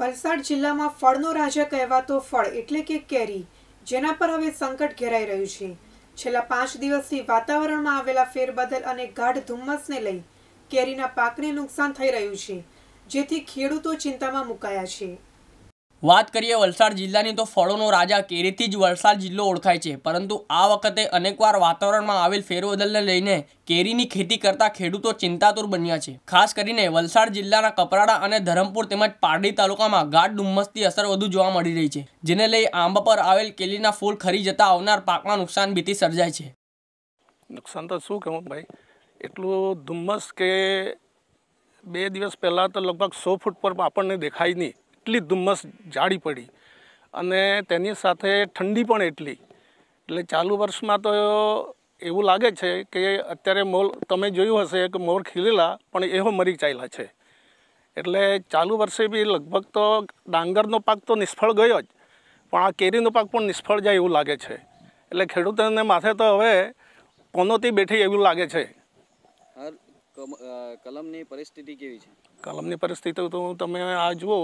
વલસાડ જિલ્લામાં ફળનો રાજા કહેવાતો ફળ એટલે કે કેરી જેના પર હવે સંકટ ઘેરાઈ રહ્યું છે છેલ્લા પાંચ દિવસથી વાતાવરણમાં આવેલા ફેરબદલ અને ગાઢ ધુમ્મસને લઈ કેરીના પાકને નુકસાન થઈ રહ્યું છે જેથી ખેડૂતો ચિંતામાં મુકાયા છે વાત કરીએ વલસાડ જિલ્લાની તો ફળોનો રાજા કેરીથી જ વલસાડ જિલ્લો ઓળખાય છે પરંતુ આ વખતે અનેકવાર વાતાવરણમાં આવેલ ફેરબદલને લઈને કેરીની ખેતી કરતા ખેડૂતો ચિંતાતુર બન્યા છે ખાસ કરીને વલસાડ જિલ્લાના કપરાડા અને ધરમપુર તેમજ પારડી તાલુકામાં ગાઢ ડુમ્મસથી અસર વધુ જોવા મળી રહી છે જેને લઈ આંબ પર આવેલ કેરીના ફૂલ ખરી જતા આવનાર પાકમાં નુકસાન ભીતી સર્જાય છે નુકસાન તો શું કહું ભાઈ એટલું ધુમ્મસ કે બે દિવસ પહેલાં તો લગભગ સો ફૂટ પર આપણને દેખાય નહીં એટલી ધુમ્મસ જાળી પડી અને તેની સાથે ઠંડી પણ એટલી એટલે ચાલુ વર્ષમાં તો એવું લાગે છે કે અત્યારે મોર તમે જોયું હશે કે મોર ખીલેલા પણ એવો મરી ચાલ્યા છે એટલે ચાલુ વર્ષે બી લગભગ તો ડાંગરનો પાક તો નિષ્ફળ ગયો જ પણ આ કેરીનો પાક પણ નિષ્ફળ જાય એવું લાગે છે એટલે ખેડૂતોને માથે તો હવે કોનોતી બેઠી એવું લાગે છે કલમની પરિસ્થિતિ કેવી છે કલમની પરિસ્થિતિ તો તમે આ જુઓ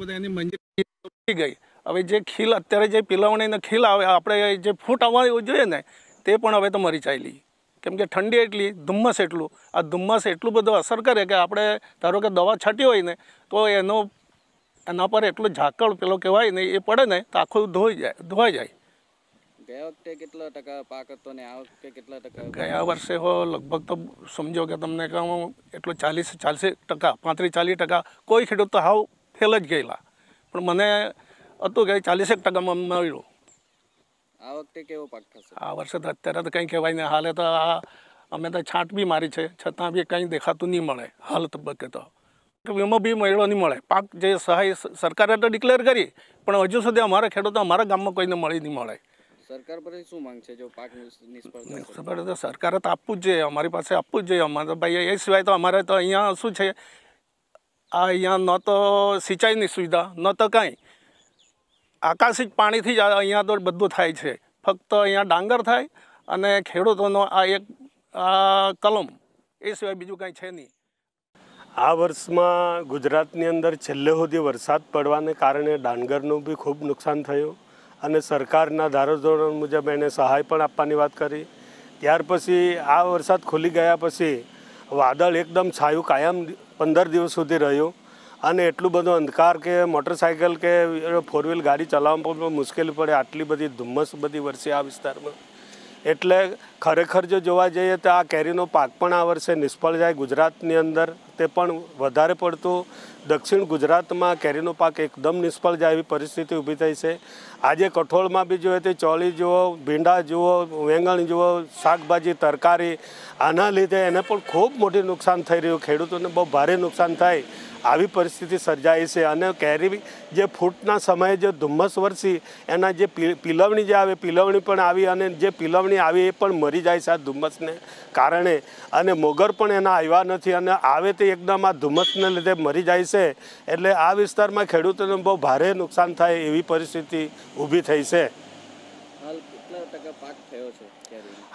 બધા એની મંજૂરી ગઈ હવે જે ખીલ અત્યારે જે પીલાવણીને ખીલ આવે આપણે જે ફૂટ આવવાની જોઈએ ને તે પણ હવે તો મરી ચાલી કેમ કે ઠંડી એટલી ધુમ્મસ એટલું આ ધુમ્મસ એટલું બધું અસર કરે કે આપણે ધારો કે દવા છાંટી હોય ને તો એનો એના પર એટલું ઝાકળ પેલો કહેવાય ને એ પડે ને તો આખું ધોઈ જાય ધોવાઈ જાય ગયા વર્ષે હો લગભગ તો સમજો કે તમને કહું એટલું ચાલીસ ચાલીસ ટકા પાંત્રીસ ચાલીસ ટકા કોઈ ખેડૂત તો હાવ ફેલ જ ગયેલા પણ મને હતું કે ચાલીસેક ટકામાં મળ્યું આ વખતે કેવો પાક થશે આ વર્ષે તો અત્યારે તો કંઈ કહેવાય નહીં હાલે તો આ અમે તો છાંટ બી મારી છે છતાં બી કંઈ દેખાતું નહીં મળે હાલ તબક્કે તો વીમો બી મળ્યો નહીં મળે પાક જે સહાય સરકારે તો ડિક્લેર કરી પણ હજુ સુધી અમારે ખેડૂતો અમારા ગામમાં કોઈને મળી નહીં મળે સરકાર પર શું માંગ છે જો પાક સરકારે તો આપવું જ જોઈએ અમારી પાસે આપવું જ જોઈએ અમારે ભાઈ એ સિવાય તો અમારે તો અહીંયા શું છે આ અહીંયા ન તો સિંચાઈની સુવિધા ન તો કાંઈ આકાશિક પાણીથી જ અહીંયા તો બધું થાય છે ફક્ત અહીંયા ડાંગર થાય અને ખેડૂતોનો આ એક આ કલમ એ સિવાય બીજું કાંઈ છે નહીં આ વર્ષમાં ગુજરાતની અંદર છેલ્લે સુધી વરસાદ પડવાને કારણે ડાંગરનું બી ખૂબ નુકસાન થયું અને સરકારના ધારાધોરણ મુજબ એને સહાય પણ આપવાની વાત કરી ત્યાર પછી આ વરસાદ ખુલી ગયા પછી વાદળ એકદમ છાયું કાયમ પંદર દિવસ સુધી રહ્યું અને એટલું બધું અંધકાર કે મોટરસાયકલ કે ફોર વ્હીલ ગાડી ચલાવવામાં પણ મુશ્કેલી પડે આટલી બધી ધુમ્મસ બધી વરસી આ વિસ્તારમાં એટલે કારા કરજો જોવા જોઈએ તો આ કેરીનો પાક પણ આ વર્ષે નિષ્ફળ જાય ગુજરાતની અંદર તે પણ વધારે પડતો દક્ષિણ ગુજરાતમાં કેરીનો પાક एकदम નિષ્ફળ જાય એવી પરિસ્થિતિ ઊભી થઈ છે આજે કઠોળમાં બી જોતે ચોળી જો ભીંડા જો વેંગણ જો શાકભાજી તરકારી આના લીધે એને પણ ખૂબ મોટી નુકસાન થઈ રહ્યું ખેડૂતોને બહુ ભારે નુકસાન થાય આવી પરિસ્થિતિ સર્જાઈ છે અને કેરી જે ફૂટના સમયે જે ધુમ્મસ વર્ષી એના જે પિલાવણી જે આવે પિલાવણી પણ આવી અને જે પિલાવણી આવી એ પણ ભરી જાય છે આ ધુમ્મસને કારણે અને મોગર પણ એના આવ્યા નથી અને આવે તે એકદમ આ ધુમ્મસને લીધે મરી જાય છે એટલે આ વિસ્તારમાં ખેડૂતોને બહુ ભારે નુકસાન થાય એવી પરિસ્થિતિ ઊભી થઈ છે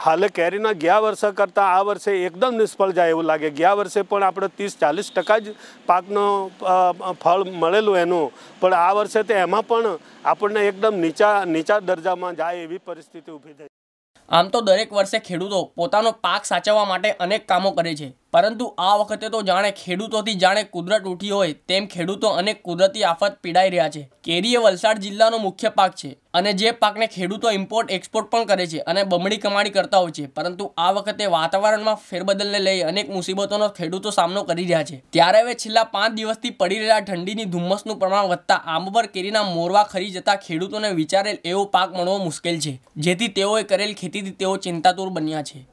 હાલે કેરીના ગયા વર્ષે કરતાં આ વર્ષે એકદમ નિષ્ફળ જાય એવું લાગે ગયા વર્ષે પણ આપણે ત્રીસ ચાલીસ ટકા જ પાકનો ફળ મળેલું એનું પણ આ વર્ષે તો એમાં પણ આપણને એકદમ નીચા નીચા દરજામાં જાય એવી પરિસ્થિતિ ઊભી થઈ આમ તો દરેક વર્ષે ખેડૂતો પોતાનો પાક સાચવવા માટે અનેક કામો કરે છે પરંતુ આ વખતે તો જાણે ખેડૂતોથી જાણે કુદરત ઉઠી હોય તેમ ખેડૂતો અનેક કુદરતી આફત પીડાઈ રહ્યા છે કેરી એ વલસાડ જિલ્લાનો મુખ્ય પાક છે અને જે પાકને ખેડૂતો ઇમ્પોર્ટ એક્સપોર્ટ પણ કરે છે અને બમણી કમાણી કરતા હોય છે પરંતુ આ વખતે વાતાવરણમાં ફેરબદલને લઈ અનેક મુસીબતોનો ખેડૂતો સામનો કરી રહ્યા છે ત્યારે હવે છેલ્લા પાંચ દિવસથી પડી રહેલા ઠંડીની ધુમ્મસનું પ્રમાણ વધતા આંબર કેરીના મોરવા ખરી જતા ખેડૂતોને વિચારેલ એવો પાક મળવો મુશ્કેલ છે જેથી તેઓએ કરેલ ખેતીથી તેઓ ચિંતાતુર બન્યા છે